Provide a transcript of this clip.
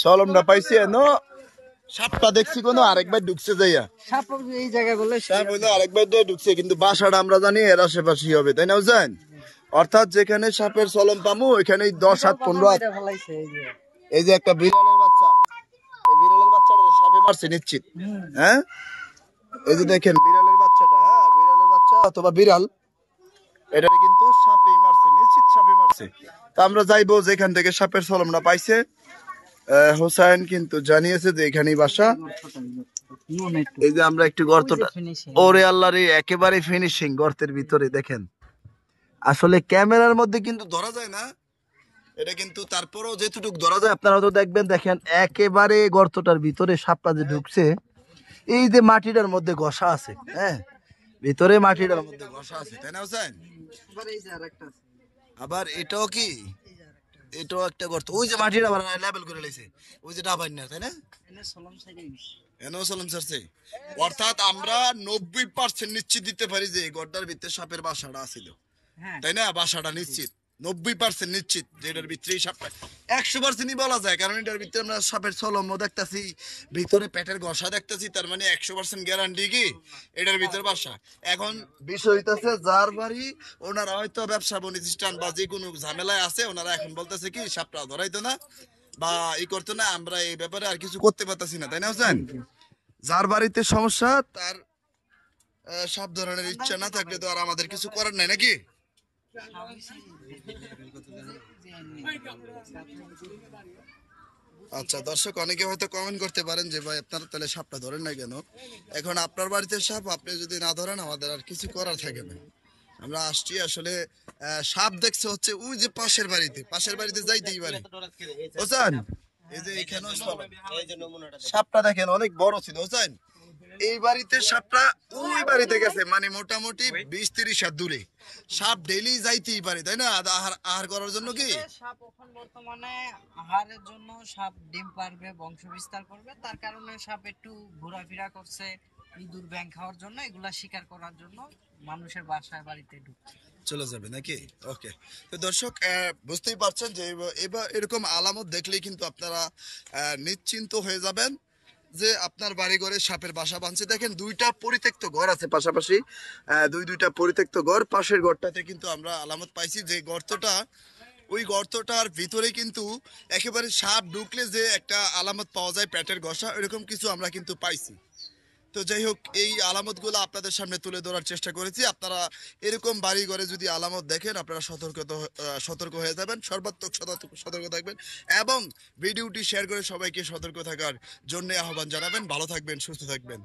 সলমটা পাইছে নো সাপটা দেখছি কোনো আরেকবার ঢুকছে যাইয়া সাপ এই জায়গা বলে সাপ হইলো আরেকবার দিয়ে ঢুকছে কিন্তু বাসাটা আমরা জানি এর আশেপাশে হবে তাই না বুঝছেন অর্থাৎ যেখানে সাপের সলম পামু ওইখানে দশ হাত পনেরো হাত এই যে একটা বিড়ালের বাচ্চা এই বিড়ালের বাচ্চাটা সাপে মারছে নিশ্চিত হ্যাঁ এই যে দেখেন বিড়ালের বাচ্চাটা হ্যাঁ বিড়ালের বাচ্চা অথবা বিড়াল এটা কিন্তু সাপে মারছে নিশ্চিত সাপে মারছে তা আমরা যাইবো যেখান থেকে সাপের সলমটা পাইছে হোসাইন কিন্তু জানিয়েছে যে এখানেই বাসা এই যে আমরা একটু গর্তটা ওরে আল্লাহর একেবারে ফিনিশিং গর্তের ভিতরে দেখেন আসলে ক্যামেরার মধ্যে কিন্তু ধরা যায় না এটা কিন্তু তারপরেও যেটুকু ধরা যায় আপনারা তো দেখবেন দেখেন একেবারে গর্তটার ভিতরে সাপটা যে ঢুকছে এই যে মাটিটার মধ্যে ঘষা আছে হ্যাঁ ভিতরে মাটিটার মধ্যে ঘষা আছে তাই না হোসেন আবার এটাও কি এটাও একটা গর্ত ওই যে মাটিটা আবার লেভেল করে লাইছে ওই যে আবার না তাই না এনেও সালাম অর্থাৎ আমরা নব্বই পার্সেন্ট নিশ্চিত দিতে পারি যে এই গর্দার ভিতরে সাপের বাসাটা আছিল হ্যাঁ। তাই না বাসাটা নিশ্চিত নব্বই পার্সেন্ট নিশ্চিত যে এটার ভিতরেই সাপ একশো পার্সেন্টই বলা যায় কারণ এটার ভিতরে আমরা সাপের ছলম্ব দেখতেছি ভিতরে পেটের ঘষা দেখতেছি তার মানে একশো পার্সেন্ট গ্যারান্টি কি এটার ভিতরে বাসা এখন বিষয় হইতেছে যার বাড়ি ওনারা হয়তো ব্যবসা প্রতিষ্ঠান বা যে কোনো ঝামেলায় আছে ওনারা এখন বলতেছে কি সাপটা ধরাইতো না বা ই করতো না আমরা এই ব্যাপারে আর কিছু করতে পারতেছি না তাই না হোসেন যার বাড়িতে সমস্যা তার সব ধরনের ইচ্ছা না থাকলে তো আর আমাদের কিছু করার নাই নাকি আচ্ছা দর্শক অনেকে হয়তো কমেন্ট করতে পারেন যে ভাই আপনারা তাহলে সাপটা ধরেন না কেন এখন আপনার বাড়িতে সাপ আপনি যদি না ধরেন আমাদের আর কিছু করার থাকে না আমরা আসছি আসলে সাপ দেখছে হচ্ছে ওই যে পাশের বাড়িতে পাশের বাড়িতে যাইতেই পারে হোসেন এই যে এখানে সাপটা দেখেন অনেক বড় ছিল হোসেন এই বাড়িতে সাপটা ওই বাড়িতে গেছে মানে মোটামুটি বিশ তিরিশ হাত দূরে সাপ ডেলি যাইতেই পারে তাই না আহার আহার করার জন্য কি সাপ বর্তমানে আহারের জন্য সাপ ডিম পারবে বংশ বিস্তার করবে তার কারণে সাপ একটু ঘোরাফেরা করছে ইঁদুর ব্যাং খাওয়ার জন্য এগুলা শিকার করার জন্য মানুষের বাসায় বাড়িতে ঢুকছে চলে যাবে নাকি ওকে তো দর্শক বুঝতেই পারছেন যে এবার এরকম আলামত দেখলেই কিন্তু আপনারা নিশ্চিন্ত হয়ে যাবেন যে আপনার বাড়ি ঘরে সাপের বাসা বাঁধছে দেখেন দুইটা পরিত্যক্ত ঘর আছে পাশাপাশি দুই দুইটা পরিত্যক্ত ঘর পাশের ঘরটাতে কিন্তু আমরা আলামত পাইছি যে গর্তটা ওই গর্তটার ভিতরে কিন্তু একেবারে সাপ ঢুকলে যে একটা আলামত পাওয়া যায় প্যাটের ঘষা এরকম কিছু আমরা কিন্তু পাইছি তো যাই হোক এই আলামতগুলো আপনাদের সামনে তুলে ধরার চেষ্টা করেছি আপনারা এরকম বাড়ি ঘরে যদি আলামত দেখেন আপনারা সতর্কতা সতর্ক হয়ে যাবেন সর্বাত্মক সতর্ক থাকবেন এবং ভিডিওটি শেয়ার করে সবাইকে সতর্ক থাকার জন্য আহ্বান জানাবেন ভালো থাকবেন সুস্থ থাকবেন